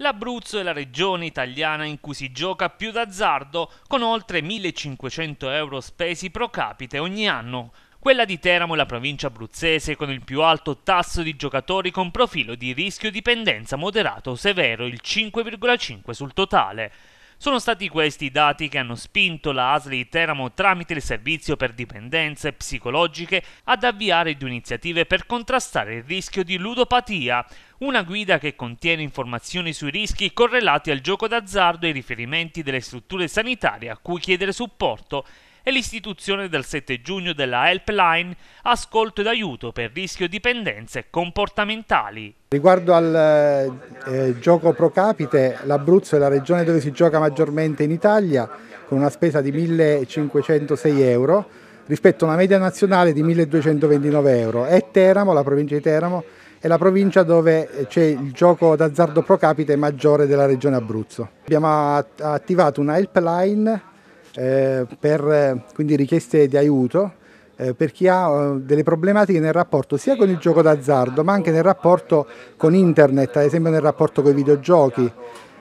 L'Abruzzo è la regione italiana in cui si gioca più d'azzardo, con oltre 1500 euro spesi pro capite ogni anno. Quella di Teramo è la provincia abruzzese con il più alto tasso di giocatori con profilo di rischio dipendenza moderato o severo, il 5,5 sul totale. Sono stati questi i dati che hanno spinto la ASLI di Teramo tramite il servizio per dipendenze psicologiche ad avviare due iniziative per contrastare il rischio di ludopatia, una guida che contiene informazioni sui rischi correlati al gioco d'azzardo e i riferimenti delle strutture sanitarie a cui chiedere supporto e l'istituzione dal 7 giugno della helpline Ascolto ed aiuto per rischio dipendenze comportamentali. Riguardo al eh, eh, gioco pro capite, l'Abruzzo è la regione dove si gioca maggiormente in Italia con una spesa di 1.506 euro rispetto a una media nazionale di 1.229 euro e Teramo, la provincia di Teramo, è la provincia dove c'è il gioco d'azzardo pro capite maggiore della regione Abruzzo. Abbiamo attivato una helpline eh, per eh, quindi richieste di aiuto eh, per chi ha eh, delle problematiche nel rapporto sia con il gioco d'azzardo ma anche nel rapporto con internet, ad esempio nel rapporto con i videogiochi.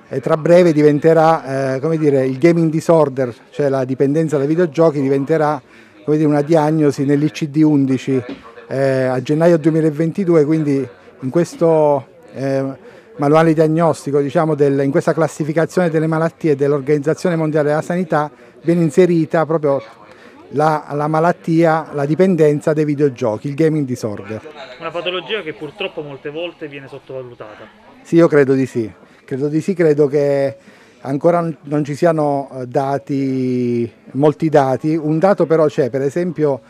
E tra breve diventerà, eh, come dire, il gaming disorder, cioè la dipendenza dai videogiochi diventerà come dire, una diagnosi nell'ICD-11 eh, a gennaio 2022, quindi in questo eh, manuale diagnostico, diciamo, del, in questa classificazione delle malattie dell'Organizzazione Mondiale della Sanità viene inserita proprio la, la, malattia, la dipendenza dei videogiochi, il gaming disorder. Una patologia che purtroppo molte volte viene sottovalutata. Sì, io credo di sì, credo di sì, credo che ancora non ci siano eh, dati, molti dati, un dato però c'è, per esempio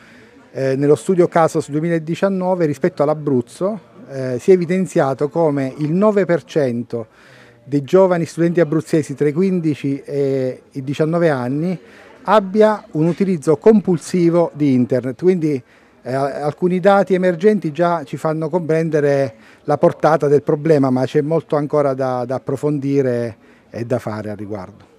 eh, nello studio Casos 2019 rispetto all'Abruzzo eh, si è evidenziato come il 9% dei giovani studenti abruzzesi tra i 15 e i 19 anni abbia un utilizzo compulsivo di internet, quindi eh, alcuni dati emergenti già ci fanno comprendere la portata del problema, ma c'è molto ancora da, da approfondire e da fare al riguardo.